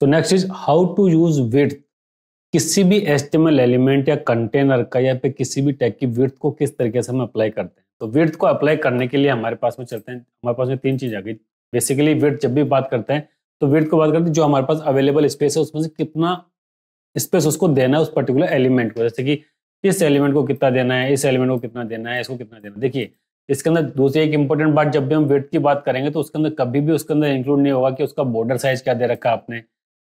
तो next is how to use with किसी भी एस्टिमल एलिमेंट या कंटेनर का या फिर किसी भी टैग की विर्थ को किस तरीके से हम अप्लाई करते हैं तो विर्थ को अप्लाई करने के लिए हमारे पास में चलते हैं हमारे पास में तीन चीज़ आ गई बेसिकली विर्थ जब भी बात करते हैं तो विर्थ को बात करते हैं जो हमारे पास अवेलेबल स्पेस है उसमें से कितना स्पेस उसको देना है उस पर्टिकुलर एलिमेंट को जैसे कि इस एलिमेंट को कितना देना है इस एलिमेंट को कितना देना है इसको कितना देना है देखिए इसके अंदर दूसरी एक इंपॉर्टेंट बात जब भी हम विर्थ की बात करेंगे तो उसके अंदर कभी भी उसके अंदर इंक्लूड नहीं होगा कि उसका बॉर्डर साइज क्या दे रखा है आपने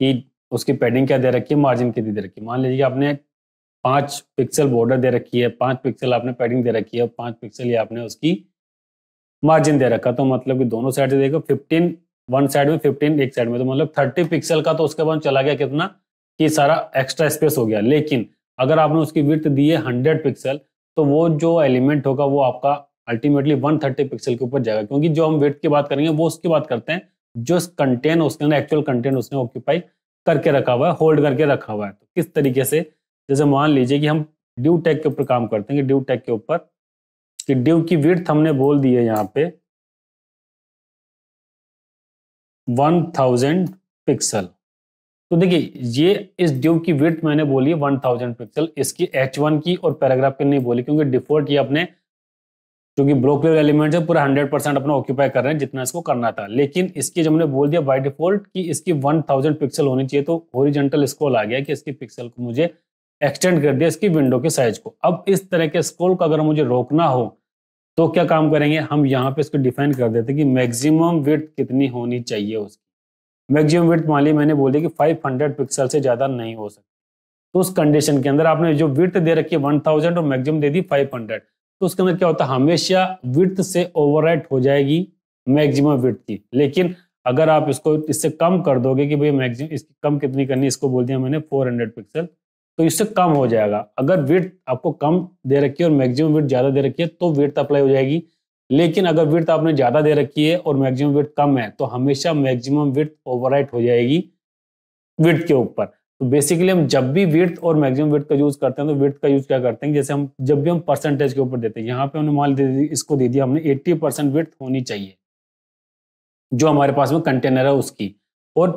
कि उसकी पैडिंग क्या दे रखी है मार्जिन कितनी दे रखी है मान लीजिए आपने पाँच पिक्सल बॉर्डर दे रखी है पाँच पिक्सल आपने पैडिंग दे रखी है और पाँच पिक्सल ये आपने उसकी मार्जिन दे रखा तो मतलब कि दोनों साइड से देखो फिफ्टीन वन साइड में फिफ्टीन एक साइड में तो मतलब थर्टी पिक्सल का तो उसके बाद चला गया कितना कि सारा एक्स्ट्रा स्पेस हो गया लेकिन अगर आपने उसकी विर्थ दी है हंड्रेड पिक्सल तो वो जो एलिमेंट होगा वो आपका अल्टीमेटली वन थर्टी पिक्सल के ऊपर जाएगा क्योंकि जो हम विथ की बात करेंगे वो उसकी बात करते हैं जो कंटेन उसके अंदर एक्चुअल कंटेंट उसने ऑक्यूपाई करके रखा हुआ है होल्ड करके रखा हुआ है तो किस तरीके से जैसे मान लीजिए कि हम ड्यू टैग के ऊपर काम करते हैं कि ड्यू टैग के ऊपर कि ड्यू की विर्थ हमने बोल दी है यहाँ पे वन थाउजेंड पिक्सल तो देखिए ये इस ड्यू की विर्थ मैंने बोली है वन थाउजेंड पिक्सल इसकी एच वन की और पैराग्राफ की नहीं बोली क्योंकि डिफॉल्ट ये अपने क्योंकि ब्लॉक लेवल एलिमेंट है पूरा हंड्रेड परसेंट अपना ऑक्यूपाई कर रहे हैं जितना इसको करना था लेकिन इसकी जब हमने बोल दिया बाय डिफॉल्ट कि इसकी वन थाउजेंड पिक्सल होनी चाहिए तो ओरिजेंटल स्कोल आ गया कि इसकी पिक्सल को मुझे एक्सटेंड कर दिया इसकी विंडो के साइज को अब इस तरह के स्कोल को अगर मुझे रोकना हो तो क्या काम करेंगे हम यहाँ पे इसको डिफाइन कर देते कि मैक्सिमम विथ कितनी होनी चाहिए उसकी मैक्सिमम विथ मान ली मैंने बोली कि हंड्रेड पिक्सल से ज़्यादा नहीं हो सकती तो उस कंडीशन के अंदर आपने जो विथ दे रखी है थाउजेंड और मैक्सिमम दे दी हंड्रेड तो उसके अंदर क्या होता है हमेशा विर्थ से ओवरराइट हो जाएगी मैक्सिमम विर्थ की लेकिन अगर आप इसको इससे कम कर दोगे कि भैया मैक्सिमम इसकी कम कितनी करनी इसको बोल दिया मैंने 400 पिक्सल तो इससे कम हो जाएगा अगर विर्थ आपको कम दे रखी है और मैक्सिमम विर्थ ज़्यादा दे रखी है तो विर्थ अप्लाई हो जाएगी लेकिन अगर विर्थ आपने ज़्यादा दे रखी है और मैक्सिमम विर्थ कम है तो हमेशा मैक्सिमम विर्थ ओवरराइट हो जाएगी विर्थ के ऊपर बेसिकली तो हम जब भी विर्थ और मैक्सिमम विर्थ का यूज करते हैं तो विर्थ का यूज क्या करते हैं जैसे हम जब भी हम परसेंटेज के ऊपर देते हैं यहाँ पे हमने मान लीजिए इसको दे दिया हमने 80 परसेंट विर्थ होनी चाहिए जो हमारे पास में कंटेनर है उसकी और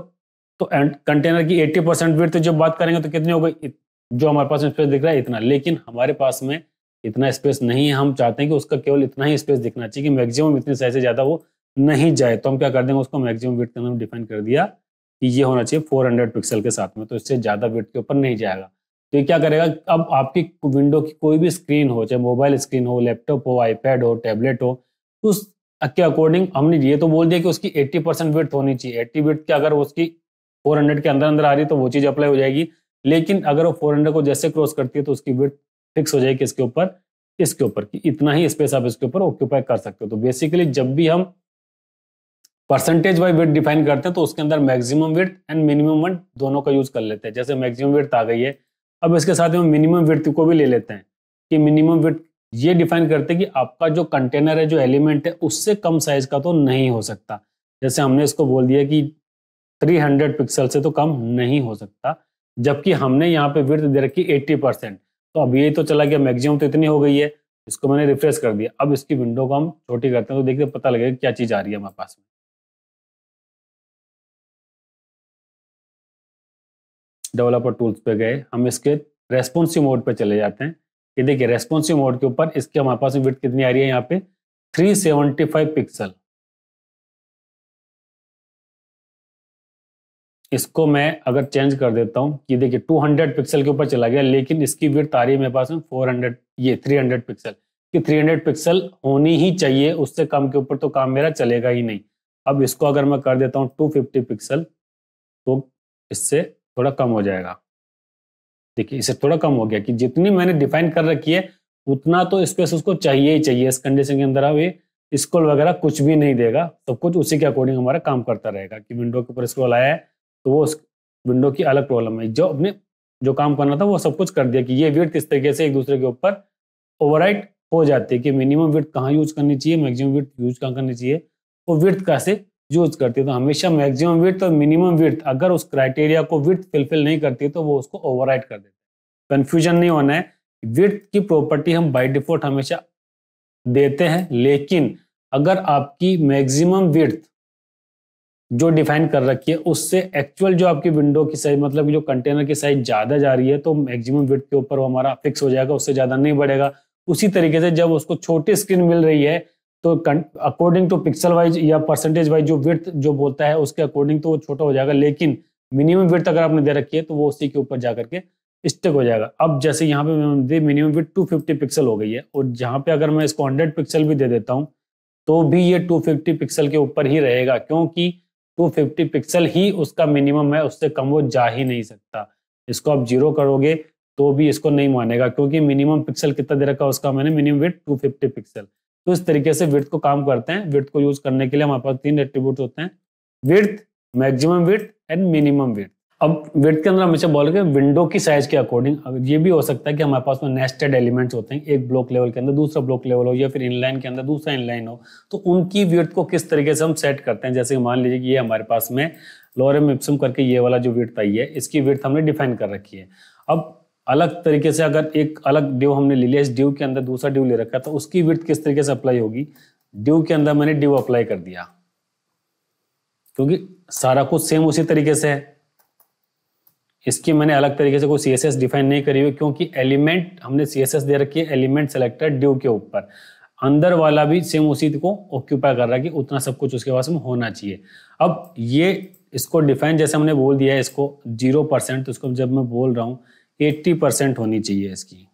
तो कंटेनर की 80 परसेंट विर्थ जब बात करेंगे तो कितनी हो गई जो हमारे पास स्पेस दिख रहा है इतना लेकिन हमारे पास में इतना स्पेस नहीं है हम चाहते हैं कि उसका केवल इतना ही स्पेस दिखना चाहिए कि मैक्सिमम इतने साइज से ज़्यादा वो नहीं जाए तो हम क्या कर देंगे उसको मैक्सिमम विर्थ का नाम डिफाइन कर दिया कि ये होना चाहिए 400 पिक्सल के साथ में तो इससे ज़्यादा बिट के ऊपर नहीं जाएगा तो ये क्या करेगा अब आपकी विंडो की कोई भी स्क्रीन हो चाहे मोबाइल स्क्रीन हो लैपटॉप हो आईपैड हो टैबलेट हो तो उस के अकॉर्डिंग हमने ये तो बोल दिया कि उसकी 80 परसेंट विथ होनी चाहिए 80 विथ के अगर उसकी 400 के अंदर अंदर आ रही है तो वो चीज़ अप्लाई हो जाएगी लेकिन अगर वो 400 को जैसे क्रॉस करती है तो उसकी विथ फिक्स हो जाएगी इसके ऊपर इसके ऊपर कि इतना ही स्पेस आप इसके ऊपर ऑक्यूपाई कर सकते हो तो बेसिकली जब भी हम परसेंटेज वाइज वेट डिफाइन करते हैं तो उसके अंदर maximum weight and minimum weight दोनों का यूज कर लेते हैं जैसे मैक्सिमम वेट आ गई है अब इसके साथ में मिनिमम वेट को भी ले लेते हैं कि मिनिमम वेट ये डिफाइन करते हैं कि आपका जो कंटेनर है जो एलिमेंट है उससे कम साइज का तो नहीं हो सकता जैसे हमने इसको बोल दिया कि 300 पिक्सल से तो कम नहीं हो सकता जबकि हमने यहाँ पे विर्थ दे रखी 80 परसेंट तो अब ये तो चला गया मैक्सिमम तो इतनी हो गई है इसको मैंने रिफ्रेश कर दिया अब इसकी विंडो को हम छोटी करते हैं तो देखिए पता लगेगा क्या चीज़ आ रही है हमारे पास में डेवलपर टूल्स पे गए हम इसके रेस्पॉन्सिव मोड पे चले जाते हैं ये देखिए रेस्पॉन्सिव मोड के ऊपर इसके हमारे पास विथ कितनी आ रही है यहाँ पे 375 पिक्सल इसको मैं अगर चेंज कर देता हूँ ये देखिए 200 पिक्सल के ऊपर चला गया लेकिन इसकी विर्थ आ रही है मेरे पास में 400 ये 300 पिक्सल कि 300 पिक्सल होनी ही चाहिए उससे कम के ऊपर तो काम मेरा चलेगा ही नहीं अब इसको अगर मैं कर देता हूँ फिफ्टी पिक्सल तो इससे थोड़ा कम हो जाएगा देखिए इसे थोड़ा कम हो गया कि जितनी मैंने डिफाइन कर रखी है उतना तो स्पेस उसको चाहिए ही चाहिए इस कंडीशन के अंदर अब ये वगैरह कुछ भी नहीं देगा सब तो कुछ उसी के अकॉर्डिंग हमारा काम करता रहेगा कि विंडो के ऊपर स्क्रॉल आया है तो वो विंडो की अलग प्रॉब्लम है जो अपने जो काम करना था वो सब कुछ कर दिया कि ये विर्थ किस तरीके से एक दूसरे के ऊपर ओवरराइट हो जाती है कि मिनिमम विर्थ कहाँ यूज करनी चाहिए मैक्सिमम विर्थ यूज कहाँ करनी चाहिए वो विर्थ का से यूज करती है तो हमेशा मैक्सिमम विर्थ और मिनिमम विर्थ अगर उस क्राइटेरिया को विर्थ फिलफिल नहीं करती तो वो उसको ओवरराइड कर देते हैं कन्फ्यूजन नहीं होना है विर्थ की प्रॉपर्टी हम बाई डिफॉल्ट हमेशा देते हैं लेकिन अगर आपकी मैक्सिमम विर्थ जो डिफाइन कर रखी है उससे एक्चुअल जो आपकी विंडो की साइज मतलब जो कंटेनर की साइज ज़्यादा जा रही है तो मैक्सिमम विर्थ के ऊपर वो हमारा फिक्स हो जाएगा उससे ज़्यादा नहीं बढ़ेगा उसी तरीके से जब उसको छोटी स्क्रीन मिल रही है तो अकॉर्डिंग टू पिक्सल वाइज या परसेंटेज वाइज जो विर्थ जो बोलता है उसके अकॉर्डिंग तो वो छोटा हो जाएगा लेकिन मिनिमम विर्थ अगर आपने दे रखी है तो वो उसी के ऊपर जा करके स्टिक हो जाएगा अब जैसे यहाँ पे मिनिमम विथ फिफ्टी पिक्सल हो गई है और जहाँ पे अगर मैं इसको हंड्रेड पिक्सल भी दे देता हूँ तो भी ये टू फिफ्टी पिक्सल के ऊपर ही रहेगा क्योंकि टू फिफ्टी पिक्सल ही उसका मिनिमम है उससे कम वो जा ही नहीं सकता इसको आप जीरो करोगे तो भी इसको नहीं मानेगा क्योंकि मिनिमम पिक्सल कितना दे रखा उसका मैंने मिनिमम विथ 250 पिक्सल तो इस तरीके से विर्थ को काम करते हैं विर्थ को यूज करने के लिए हमारे पास तीन एट्रीब्यूट होते हैं width maximum width and minimum width अब विर्थ के अंदर हमेशा बोल विंडो की साइज के अकॉर्डिंग ये भी हो सकता है कि हमारे पास में नेस्टेड एलिमेंट्स होते हैं एक ब्लॉक लेवल के अंदर दूसरा ब्लॉक लेवल हो या फिर इनलाइन के अंदर दूसरा इनलाइन हो तो उनकी विर्थ को किस तरीके से हम सेट करते हैं जैसे मान लीजिए कि ये हमारे पास में लोरम इप्सम करके ये वाला जो विर्थ आई है इसकी विर्थ हमने डिफाइन कर रखी है अब अलग तरीके से अगर एक अलग ड्यू हमने ले लिया इस ड्यू के अंदर दूसरा ड्यू ले रखा तो उसकी विर्थ किस तरीके से अप्लाई होगी ड्यू के अंदर मैंने ड्यू अप्लाई कर दिया क्योंकि सारा कुछ सेम उसी तरीके से है इसकी मैंने अलग तरीके से कोई सी एस एस डिफाइन नहीं करी हुई क्योंकि एलिमेंट हमने सी एस एस दे रखी है एलिमेंट सेलेक्टेड ड्यू के ऊपर अंदर वाला भी सेम उसी को ऑक्यूपाई कर रहा है कि उतना सब कुछ उसके पास में होना चाहिए अब ये इसको डिफाइन जैसे हमने बोल दिया है इसको जीरो परसेंट तो इसको जब मैं बोल रहा हूँ एट्टी परसेंट होनी चाहिए इसकी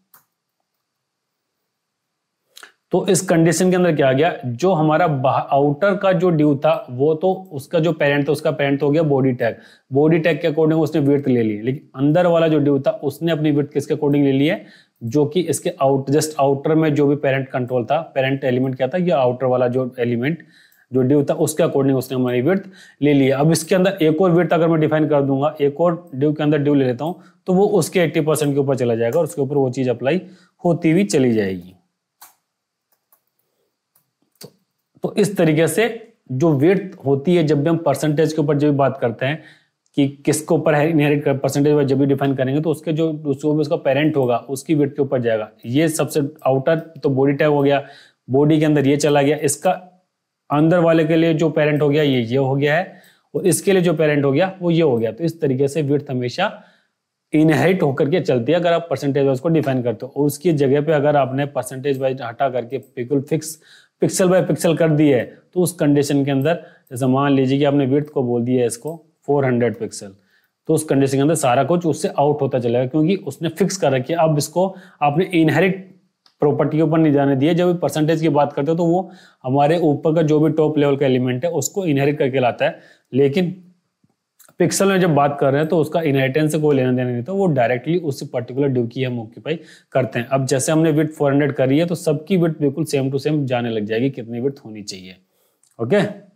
तो इस कंडीशन के अंदर क्या आ गया जो हमारा आउटर का जो ड्यू था वो तो उसका जो पेरेंट था उसका पेरेंट तो हो गया बॉडी टैग बॉडी टैग के अकॉर्डिंग उसने विर्थ ले ली लेकिन अंदर वाला जो ड्यू था उसने अपनी विर्थ किसके अकॉर्डिंग ले ली है जो कि इसके आउट जस्ट आउटर में जो भी पेरेंट कंट्रोल था पेरेंट एलिमेंट क्या था यह आउटर वाला जो एलिमेंट जो ड्यू था उसके अकॉर्डिंग उसने हमारी विर्थ ले लिया अब इसके अंदर एक और विर्थ अगर मैं डिफाइन कर दूंगा एक और ड्यू के अंदर ड्यू ले लेता हूँ तो वो उसके एट्टी परसेंट के ऊपर चला जाएगा और उसके ऊपर वो चीज़ अप्लाई होती हुई चली जाएगी तो, तो इस तरीके से जो विर्थ होती है जब भी हम परसेंटेज के ऊपर जब भी बात करते हैं कि किसको ऊपर इनहेरिट कर परसेंटेज जब भी डिफाइन करेंगे तो उसके जो उसको भी उसका पेरेंट होगा उसकी विर्थ के ऊपर जाएगा ये सबसे आउटर तो बॉडी टैग हो गया बॉडी के अंदर ये चला गया इसका अंदर वाले के लिए जो पेरेंट हो गया ये ये हो गया है और इसके लिए जो पेरेंट हो गया वो ये हो गया तो इस तरीके से विर्थ हमेशा इनहेरिट होकर के चलती है अगर आप परसेंटेज वाइज को डिफाइन करते हो और उसकी जगह पे अगर आपने परसेंटेज वाइज हटा करके बिल्कुल फिक्स पिक्सल बाय पिक्सल कर दी है तो उस कंडीशन के अंदर जैसे मान लीजिए कि आपने विर्थ को बोल दिया है इसको हंड्रेड पिक्सल तो उस कंडीशन के अंदर सारा कुछ उससे आउट होता चलेगा क्योंकि उसने फिक्स कर रखी है अब इसको आपने इनहेरिट प्रॉपर्टियों पर नहीं जाने दिए जब भी परसेंटेज की बात करते हो तो वो हमारे ऊपर का जो भी टॉप लेवल का एलिमेंट है उसको इनहेरिट करके लाता है लेकिन पिक्सल में जब बात कर रहे हैं तो उसका इनहेरिटेंस से कोई लेना देना नहीं था तो वो डायरेक्टली उस पर्टिकुलर ड्यू की हम ऑक्यूपाई करते हैं अब जैसे हमने विट 400 करी है तो सबकी विट बिल्कुल सेम टू सेम जाने लग जाएगी कितनी विट होनी चाहिए ओके okay?